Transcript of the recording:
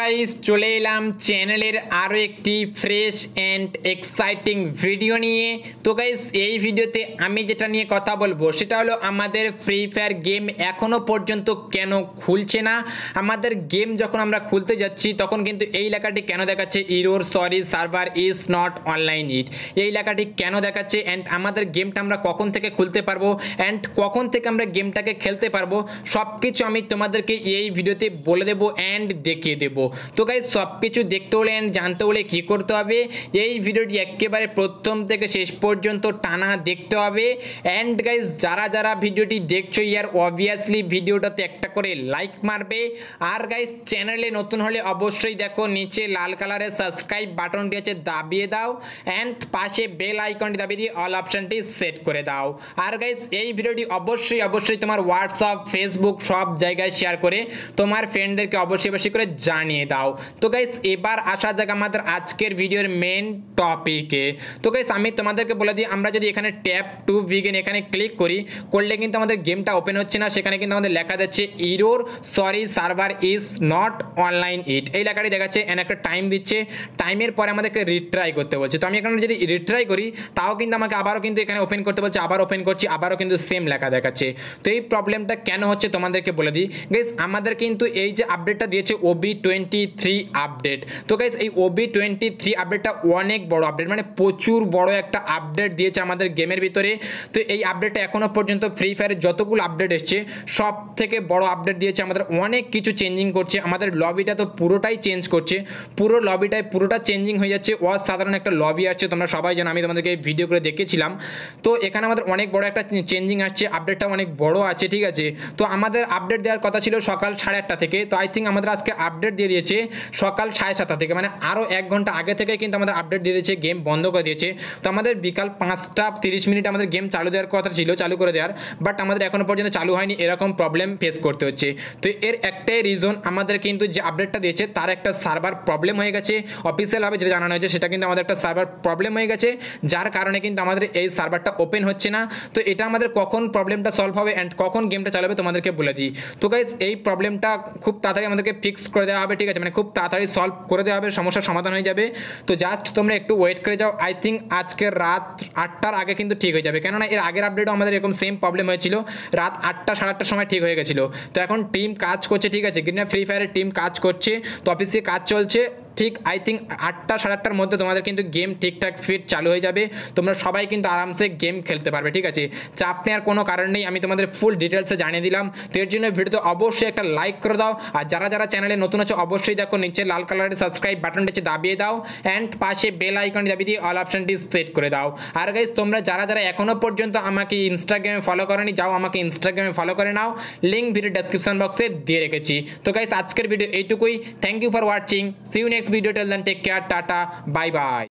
guys চলে এলাম চ্যানেলের আরও একটি ফ্রেশ অ্যান্ড এক্সাইটিং ভিডিও নিয়ে তো গাইস এই ভিডিওতে আমি যেটা নিয়ে কথা বলবো সেটা হলো আমাদের ফ্রি ফায়ার গেম এখনও পর্যন্ত কেন খুলছে না আমাদের গেম যখন আমরা খুলতে যাচ্ছি তখন কিন্তু এই লেখাটি কেন দেখাচ্ছে error sorry server is not online it এই লেখাটি কেন দেখাচ্ছে অ্যান্ড আমাদের গেমটা আমরা কখন থেকে খুলতে পারবো অ্যান্ড কখন থেকে আমরা গেমটাকে খেলতে পারবো সব কিছু আমি তোমাদেরকে এই ভিডিওতে বলে দেবো অ্যান্ড দেখিয়ে দেবো তো গাইজ সব কিছু দেখতে হলে অ্যান্ড জানতে হলে কী করতে হবে এই ভিডিওটি একেবারে প্রথম থেকে শেষ পর্যন্ত টানা দেখতে হবে অ্যান্ড গাইজ যারা যারা ভিডিওটি দেখছো ইয়ার অবভিয়াসলি ভিডিওটাতে একটা করে লাইক মারবে আর গাইজ চ্যানেলে নতুন হলে অবশ্যই দেখো নিচে লাল কালারের সাবস্ক্রাইব বাটনটি আছে দাবিয়ে দাও অ্যান্ড পাশে বেল আইকনটি দাবিয়ে দিয়ে অল অপশানটি সেট করে দাও আর গাইজ এই ভিডিওটি অবশ্যই অবশ্যই তোমার হোয়াটসঅ্যাপ ফেসবুক সব জায়গায় শেয়ার করে তোমার ফ্রেন্ডদেরকে অবশ্যই অবশ্যই করে জানি জানিয়ে দাও তো গাইস এবার আসা যাক আমাদের আজকের ভিডিওর মেন টপিকে তো গাইস আমি তোমাদেরকে বলে দিই আমরা যদি এখানে ট্যাপ টু ভিগেন এখানে ক্লিক করি করলে কিন্তু আমাদের গেমটা ওপেন হচ্ছে না সেখানে কিন্তু আমাদের লেখা যাচ্ছে error sorry server is not online it এই লেখাটি দেখাচ্ছে এন একটা টাইম দিচ্ছে টাইমের পরে আমাদেরকে রিট্রাই করতে বলছে তো আমি এখানে যদি রিট্রাই করি তাও কিন্তু আমাকে আবারও কিন্তু এখানে ওপেন করতে বলছে আবার ওপেন করছি আবারও কিন্তু সেম লেখা দেখাচ্ছে তো এই প্রবলেমটা কেন হচ্ছে তোমাদেরকে বলে দিই গাইস আমাদের কিন্তু এই যে আপডেটটা দিয়েছে ওবি টোয়েন্টি থ্রি আপডেট তো গাইজ এই ওবি টোয়েন্টি থ্রি আপডেটটা অনেক বড় আপডেট মানে প্রচুর বড় একটা আপডেট দিয়েছে আমাদের গেমের ভিতরে তো এই আপডেটটা এখনও পর্যন্ত ফ্রি ফায়ারের যতগুলো আপডেট এসছে সব থেকে বড় আপডেট দিয়েছে আমাদের অনেক কিছু চেঞ্জিং করছে আমাদের লবিটা তো পুরোটাই চেঞ্জ করছে পুরো লবিটাই পুরোটা চেঞ্জিং হয়ে যাচ্ছে অসাধারণ একটা লবি আসছে তোমরা সবাই জানো আমি তোমাদেরকে ভিডিও করে দেখেছিলাম তো এখানে আমাদের অনেক বড় একটা চেঞ্জিং আসছে আপডেটটা অনেক বড় আছে ঠিক আছে তো আমাদের আপডেট দেওয়ার কথা ছিল সকাল সাড়ে আটটা থেকে তো আই থিঙ্ক আমাদের আজকে আপডেট দিয়ে দিয়েছে সকাল সাড়ে সাতটা থেকে মানে আরও এক ঘন্টা আগে থেকে কিন্তু আমাদের আপডেট দিয়ে দিয়েছে গেম বন্ধ করে দিয়েছে তো আমাদের বিকাল পাঁচটা তিরিশ মিনিট আমাদের গেম চালু দেওয়ার কথা ছিল চালু করে দেওয়ার বাট আমাদের এখনও পর্যন্ত চালু হয়নি এরকম প্রবলেম ফেস করতে হচ্ছে তো এর একটাই রিজন আমাদের কিন্তু যে আপডেটটা দিয়েছে তার একটা সার্ভার প্রবলেম হয়ে গেছে অফিসিয়ালভাবে যেটা জানানো হয়েছে সেটা কিন্তু আমাদের একটা সার্ভার প্রবলেম হয়ে গেছে যার কারণে কিন্তু আমাদের এই সার্ভারটা ওপেন হচ্ছে না তো এটা আমাদের কখন প্রবলেমটা সলভ হবে অ্যান্ড কখন গেমটা চালাবে তোমাদেরকে বলে দিই তো গাইজ এই প্রবলেমটা খুব তাড়াতাড়ি আমাদেরকে ফিক্স করে দেওয়া হবে ঠিক আছে মানে খুব তাড়াতাড়ি সলভ করে দেওয়া হবে সমস্যার সমাধান হয়ে যাবে তো জাস্ট তোমরা একটু ওয়েট করে যাও আই থিঙ্ক আজকে রাত আটটার আগে কিন্তু ঠিক হয়ে যাবে কেননা এর আগের আপডেটও আমাদের এরকম সেম প্রবলেম হয়েছিল রাত আটটা সাড়ে আটটার সময় ঠিক হয়ে গেছিলো তো এখন টিম কাজ করছে ঠিক আছে কিনা ফ্রি ফায়ারের টিম কাজ করছে তো অফিসে কাজ চলছে ঠিক আই থিঙ্ক আটটা সাড়ে আটটার মধ্যে তোমাদের কিন্তু গেম ঠিকঠাক ফিট চালু হয়ে যাবে তোমরা সবাই কিন্তু আরামসে গেম খেলতে পারবে ঠিক আছে চাপ নেওয়ার কোনো কারণ নেই আমি তোমাদের ফুল ডিটেলসে জানিয়ে দিলাম তো এর জন্য ভিডিওতে অবশ্যই একটা লাইক করে দাও আর যারা যারা চ্যানেলে নতুন আছে অবশ্যই দেখো নিচে লাল কালারের সাবস্ক্রাইব বাটনটা হচ্ছে দাবিয়ে দাও অ্যান্ড পাশে বেল আইকন দাবিয়ে দিয়ে অল অপশানটি সেট করে দাও আর গাইজ তোমরা যারা যারা এখনও পর্যন্ত আমাকে ইনস্টাগ্রামে ফলো করেনি যাও আমাকে ইনস্টাগ্রামে ফলো করে নাও লিঙ্ক ভিডিও ডেসক্রিপশন বক্সে দিয়ে রেখেছি তো গাইজ আজকের ভিডিও এইটুকুই thank you for watching see you next next video till then take care tata bye bye